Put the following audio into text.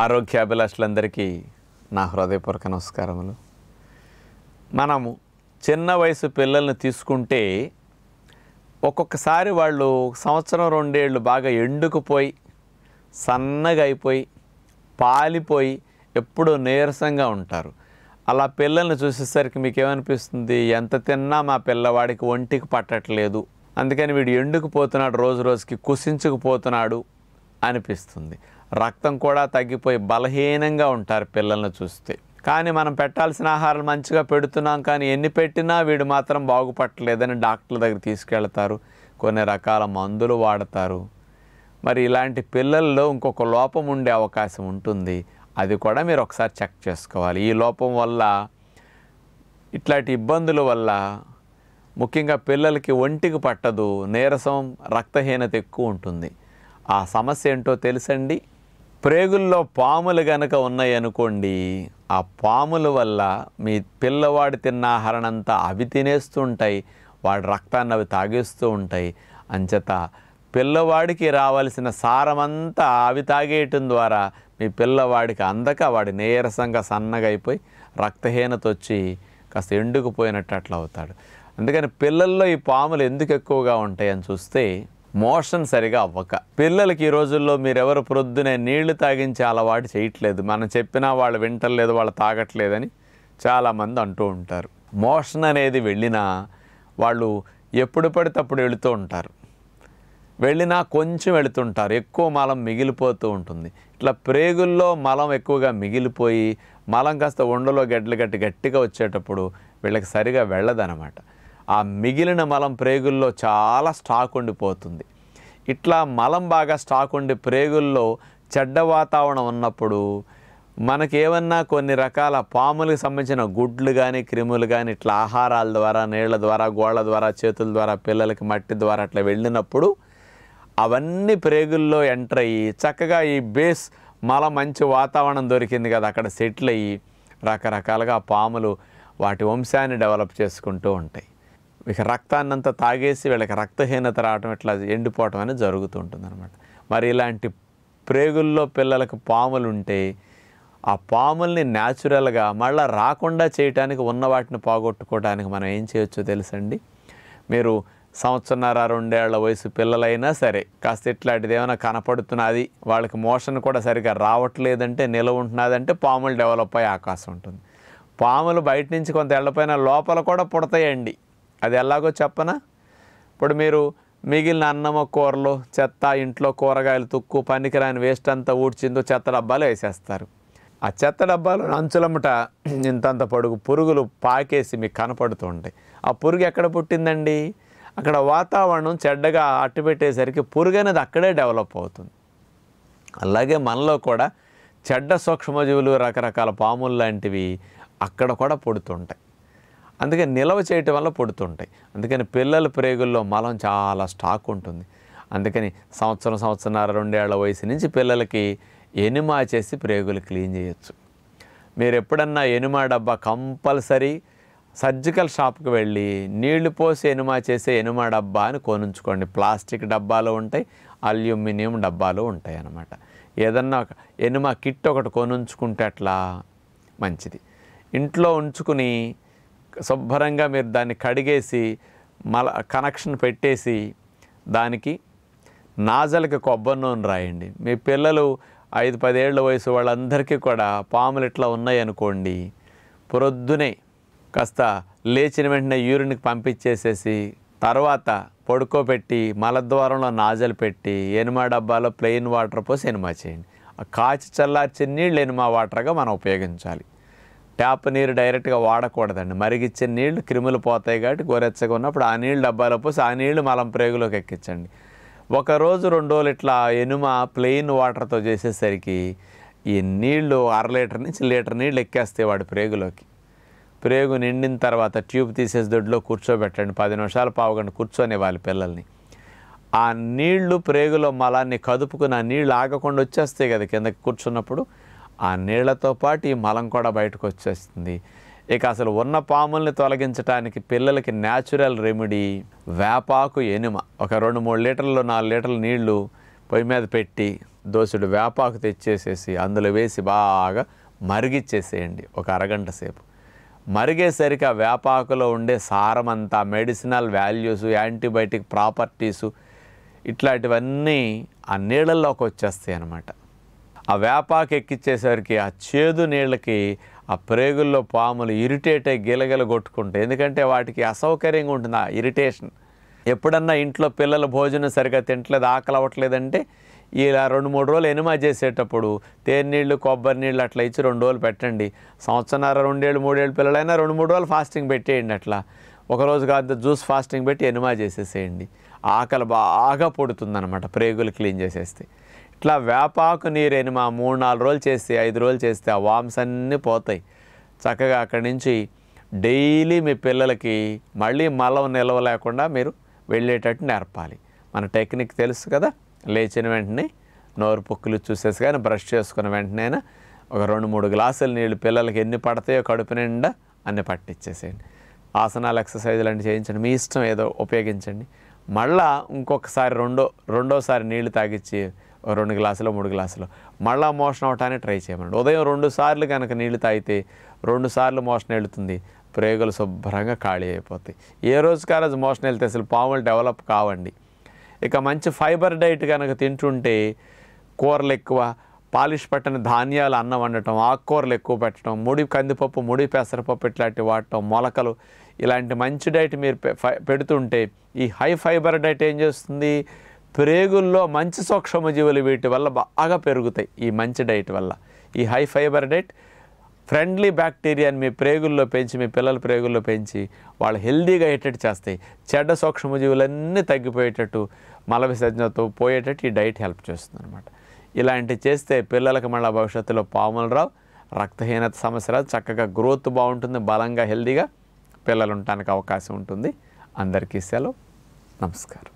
ఆరోగ్యాభిలాషులందరికీ నా హృదయపూర్వక నమస్కారములు మనము చిన్న వయసు పిల్లల్ని తీసుకుంటే ఒక్కొక్కసారి వాళ్ళు సంవత్సరం రెండేళ్ళు బాగా ఎండుకుపోయి సన్నగా అయిపోయి పాలిపోయి ఎప్పుడూ నీరసంగా ఉంటారు అలా పిల్లల్ని చూసేసరికి మీకు ఏమనిపిస్తుంది ఎంత తిన్నా మా పిల్లవాడికి ఒంటికి పట్టట్లేదు అందుకని వీడు ఎండుకుపోతున్నాడు రోజు రోజుకి కుసించుకుపోతున్నాడు అనిపిస్తుంది రక్తం కూడా తగ్గిపోయి బలహీనంగా ఉంటారు పిల్లలను చూస్తే కానీ మనం పెట్టాల్సిన ఆహారం మంచిగా పెడుతున్నాం కానీ ఎన్ని పెట్టినా వీడు మాత్రం బాగుపట్టలేదని డాక్టర్ల దగ్గర తీసుకెళ్తారు కొన్ని రకాల మందులు వాడతారు మరి ఇలాంటి పిల్లల్లో ఇంకొక లోపం ఉండే అవకాశం ఉంటుంది అది కూడా మీరు ఒకసారి చెక్ చేసుకోవాలి ఈ లోపం వల్ల ఇట్లాంటి ఇబ్బందుల వల్ల ముఖ్యంగా పిల్లలకి ఒంటికి పట్టదు నీరసం రక్తహీనత ఎక్కువ ఉంటుంది ఆ సమస్య ఏంటో తెలుసండి ప్రేగుల్లో పాములు గనక ఉన్నాయనుకోండి ఆ పాముల వల్ల మీ పిల్లవాడు తిన్న అంతా అవి ఉంటాయి వాడి రక్తాన్ని అవి తాగేస్తూ ఉంటాయి అంచేత పిల్లవాడికి రావాల్సిన సారమంతా అవి తాగేయటం ద్వారా మీ పిల్లవాడికి అందక వాడి నీరసంగా సన్నగా అయిపోయి రక్తహీనత వచ్చి కాస్త ఎండుకుపోయినట్టు అట్లా అవుతాడు అందుకని పిల్లల్లో ఈ పాములు ఎందుకు ఎక్కువగా ఉంటాయని చూస్తే మోషన్ సరిగా అవ్వక పిల్లలకి ఈ రోజుల్లో మీరెవరు ప్రొద్దునే నీళ్లు తాగించే అలవాటు చేయట్లేదు మనం చెప్పినా వాళ్ళు వింటలేదు వాళ్ళు తాగట్లేదని చాలామంది అంటూ ఉంటారు మోషన్ అనేది వెళ్ళినా వాళ్ళు ఎప్పుడు పడితే అప్పుడు వెళుతూ ఉంటారు వెళ్ళినా కొంచెం వెళుతుంటారు ఎక్కువ మలం మిగిలిపోతూ ఉంటుంది ఇట్లా ప్రేగుల్లో మలం ఎక్కువగా మిగిలిపోయి మలం కాస్త ఒండలో గడ్డలు గట్టి గట్టిగా వచ్చేటప్పుడు వీళ్ళకి సరిగా వెళ్ళదనమాట ఆ మిగిలిన మలం ప్రేగుల్లో చాలా స్టాక్ ఉండిపోతుంది ఇట్లా మలం బాగా స్టాక్ ఉండి ప్రేగుల్లో చెడ్డ వాతావరణం ఉన్నప్పుడు మనకేమన్నా కొన్ని రకాల పాములకు సంబంధించిన గుడ్లు కానీ క్రిములు కానీ ఇట్లా ఆహారాల ద్వారా నీళ్ల ద్వారా గోళ్ల ద్వారా చేతుల ద్వారా పిల్లలకి మట్టి ద్వారా అట్లా వెళ్ళినప్పుడు అవన్నీ ప్రేగుల్లో ఎంటర్ అయ్యి చక్కగా ఈ బేస్ మల మంచి వాతావరణం దొరికింది కదా అక్కడ సెటిల్ అయ్యి రకరకాలుగా పాములు వాటి వంశాన్ని డెవలప్ చేసుకుంటూ ఉంటాయి ఇక రక్తాన్నంతా తాగేసి వీళ్ళకి రక్తహీనత రావడం ఇట్లా ఎండిపోవటం అనేది జరుగుతుంటుంది అనమాట మరి ఇలాంటి ప్రేగుల్లో పిల్లలకు పాములు ఉంటే ఆ పాముల్ని న్యాచురల్గా మళ్ళీ రాకుండా చేయటానికి ఉన్న వాటిని పోగొట్టుకోవడానికి మనం ఏం చేయొచ్చో తెలుసండి మీరు సంవత్సరన్నర రెండేళ్ల వయసు పిల్లలైనా సరే కాస్త ఇట్లాంటిది ఏమైనా కనపడుతున్నది వాళ్ళకి మోషన్ కూడా సరిగా రావట్లేదంటే నిలవ ఉంటున్నదంటే పాములు డెవలప్ అయ్యే అవకాశం ఉంటుంది పాములు బయట నుంచి కొంత వెళ్ళపోయినా లోపల కూడా పుడతాయండి అది ఎలాగో చెప్పనా ఇప్పుడు మీరు మిగిలిన అన్నము కూరలు చెత్త ఇంట్లో కూరగాయలు తుక్కు పనికిరాని వేస్ట్ అంతా ఊడ్చిందో చెత్త డబ్బాలు వేసేస్తారు ఆ చెత్త డబ్బాలు అంచులమ్మట ఇంతంత పొడుగు పురుగులు పాకేసి మీకు కనపడుతూ ఉంటాయి ఆ పురుగు ఎక్కడ పుట్టిందండి అక్కడ వాతావరణం చెడ్డగా అట్టుపెట్టేసరికి పురుగు అనేది అక్కడే డెవలప్ అవుతుంది అలాగే మనలో కూడా చెడ్డ సూక్ష్మజీవులు రకరకాల పాములు లాంటివి అక్కడ కూడా పుడుతుంటాయి అందుకని నిల్వ చేయటం వల్ల పుడుతుంటాయి అందుకని పిల్లల ప్రేగుల్లో మలం చాలా స్టాక్ ఉంటుంది అందుకని సంవత్సరం సంవత్సరన్నర రెండేళ్ల వయసు నుంచి పిల్లలకి ఎనిమా చేసి ప్రేగులు క్లీన్ చేయొచ్చు మీరు ఎప్పుడన్నా ఎనిమా డబ్బా కంపల్సరీ సర్జికల్ షాప్కి వెళ్ళి నీళ్లు పోసి ఎనిమా చేసే ఎనిమా డబ్బా అని కొనుంచుకోండి ప్లాస్టిక్ డబ్బాలు ఉంటాయి అల్యూమినియం డబ్బాలు ఉంటాయి అన్నమాట ఏదన్నా ఎనిమా కిట్ ఒకటి కొనుంచుకుంటే అట్లా మంచిది ఇంట్లో ఉంచుకుని శుభ్రంగా మీరు దాన్ని కడిగేసి మల కనెక్షన్ పెట్టేసి దానికి నాజలకి కొబ్బరి నూనె రాయండి మీ పిల్లలు ఐదు పదేళ్ల వయసు వాళ్ళందరికీ కూడా పాములు ఇట్లా ఉన్నాయనుకోండి పొద్దునే కాస్త లేచిన వెంటనే యూరిన్కి పంపించేసేసి తర్వాత పడుకోబెట్టి మలద్వారంలో నాజలు పెట్టి ఎనిమా డబ్బాలో ప్లెయిన్ వాటర్ పోసి ఎనిమా చేయండి కాచి చల్లార్చే నీళ్ళు ఎనిమా వాటర్గా మనం ఉపయోగించాలి ట్యాప్ నీరు డైరెక్ట్గా వాడకూడదండి మరిగిచ్చే నీళ్లు క్రిములు పోతాయి కాబట్టి గోరెచ్చగా ఉన్నప్పుడు ఆ నీళ్ళు డబ్బాలో పోసి ఆ నీళ్లు మలం ప్రేగులోకి ఎక్కించండి ఒకరోజు రెండు రోజులు ఇట్లా ఎనుమ ప్లెయిన్ వాటర్తో చేసేసరికి ఈ నీళ్లు అర లీటర్ నుంచి లీటర్ నీళ్ళు ఎక్కేస్తాయి వాడు ప్రేగులోకి ప్రేగు నిండిన తర్వాత ట్యూబ్ తీసేసి దొడ్లో కూర్చోబెట్టండి పది నిమిషాలు పావుగంట కూర్చొని వాళ్ళ పిల్లల్ని ఆ నీళ్లు ప్రేగులో మలాన్ని కదుపుకుని ఆ నీళ్ళు ఆగకుండా వచ్చేస్తాయి కదా కిందకి కూర్చున్నప్పుడు ఆ నీళ్లతో పాటు ఈ మలం కూడా బయటకు వచ్చేస్తుంది ఇక అసలు ఉన్న పాముల్ని తొలగించడానికి పిల్లలకి న్యాచురల్ రెమెడీ వేపాకు ఎనుమ ఒక రెండు మూడు లీటర్లు నాలుగు లీటర్ల నీళ్లు పొయ్యి మీద పెట్టి దోసుడు వేపాకు తెచ్చేసేసి అందులో వేసి బాగా మరిగిచ్చేసేయండి ఒక అరగంట సేపు మరిగేసరికి ఆ వేపాకులో ఉండే సారం అంతా మెడిసినల్ వాల్యూస్ యాంటీబయాటిక్ ప్రాపర్టీసు ఇట్లాంటివన్నీ ఆ నీళ్ళల్లోకి వచ్చేస్తాయి అన్నమాట ఆ వేపాకి ఎక్కిచ్చేసరికి ఆ చేదు నీళ్ళకి ఆ ప్రేగుల్లో పాములు ఇరిటేట్ అయి గిలగిల కొట్టుకుంటాయి ఎందుకంటే వాటికి అసౌకర్యంగా ఉంటుంది ఆ ఇరిటేషన్ ఎప్పుడన్నా ఇంట్లో పిల్లలు భోజనం సరిగా తింటలేదు ఆకలి అవ్వట్లేదంటే ఇలా రెండు మూడు రోజులు ఎనిమా చేసేటప్పుడు నీళ్ళు కొబ్బరి నీళ్ళు అట్లా ఇచ్చి రెండు రోజులు పెట్టండి సంవత్సరాల రెండేళ్ళు మూడేళ్ళు పిల్లలైనా రెండు మూడు రోజులు ఫాస్టింగ్ పెట్టేయండి అట్లా ఒకరోజు కాదు జ్యూస్ ఫాస్టింగ్ పెట్టి ఎనిమా చేసేసేయండి ఆకలి బాగా అనమాట ప్రేగులు క్లీన్ చేసేస్తే ఇట్లా వేపాకు నీరేని మా మూడు నాలుగు రోజులు చేస్తే ఐదు రోజులు చేస్తే ఆ వామ్స్ అన్నీ పోతాయి చక్కగా అక్కడి నుంచి డైలీ మీ పిల్లలకి మళ్ళీ మలం నిల్వ లేకుండా మీరు వెళ్ళేటట్టు నేర్పాలి మన టెక్నిక్ తెలుసు కదా లేచిన వెంటనే నోరు పుక్కులు చూసేసి కానీ బ్రష్ చేసుకున్న వెంటనే ఒక రెండు మూడు గ్లాసులు నీళ్ళు పిల్లలకి ఎన్ని పడతాయో కడుపు నిండా అన్ని పట్టించేసేయండి ఆసనాలు ఎక్సర్సైజులు అంటే చేయించండి మీ ఇష్టం ఏదో ఉపయోగించండి మళ్ళా ఇంకొకసారి రెండో రెండోసారి నీళ్లు తాగిచ్చి రెండు గ్లాసులు మూడు గ్లాసులు మళ్ళా మోషన్ అవటానికి ట్రై చేయమండి ఉదయం రెండు సార్లు కనుక నీళ్లు తాగితే రెండు సార్లు మోషన్ వెళుతుంది ప్రయోగాలు శుభ్రంగా ఖాళీ అయిపోతాయి ఏ రోజుకి ఆ రోజు మోషన్ వెళ్తే అసలు పాములు డెవలప్ కావండి ఇక మంచి ఫైబర్ డైట్ కనుక తింటుంటే కూరలు ఎక్కువ పాలిష్ పట్టిన ధాన్యాలు అన్నం వండటం ఆకుకూరలు ఎక్కువ పెట్టడం ముడి కందిపప్పు ముడి పెసరపప్పు ఇట్లాంటివి వాడటం మొలకలు ఇలాంటి మంచి డైట్ మీరు పెడుతుంటే ఈ హై ఫైబర్ డైట్ ఏం చేస్తుంది ప్రేగుల్లో మంచి సూక్ష్మజీవులు వీటి వల్ల బాగా పెరుగుతాయి ఈ మంచి డైట్ వల్ల ఈ హై ఫైబర్ డైట్ ఫ్రెండ్లీ బ్యాక్టీరియాని మీ ప్రేగుల్లో పెంచి మీ పిల్లల ప్రేగుల్లో పెంచి వాళ్ళు హెల్దీగా అయ్యేటట్టు చేస్తాయి చెడ్డ సూక్ష్మజీవులన్నీ తగ్గిపోయేటట్టు మల విసర్జనతో పోయేటట్టు ఈ డైట్ హెల్ప్ చేస్తుంది అనమాట ఇలాంటివి చేస్తే పిల్లలకు మళ్ళీ భవిష్యత్తులో పాములు రావు రక్తహీనత సమస్య రాదు చక్కగా గ్రోత్ బాగుంటుంది బలంగా హెల్దీగా పిల్లలు ఉండటానికి అవకాశం ఉంటుంది అందరికీ సెలవు నమస్కారం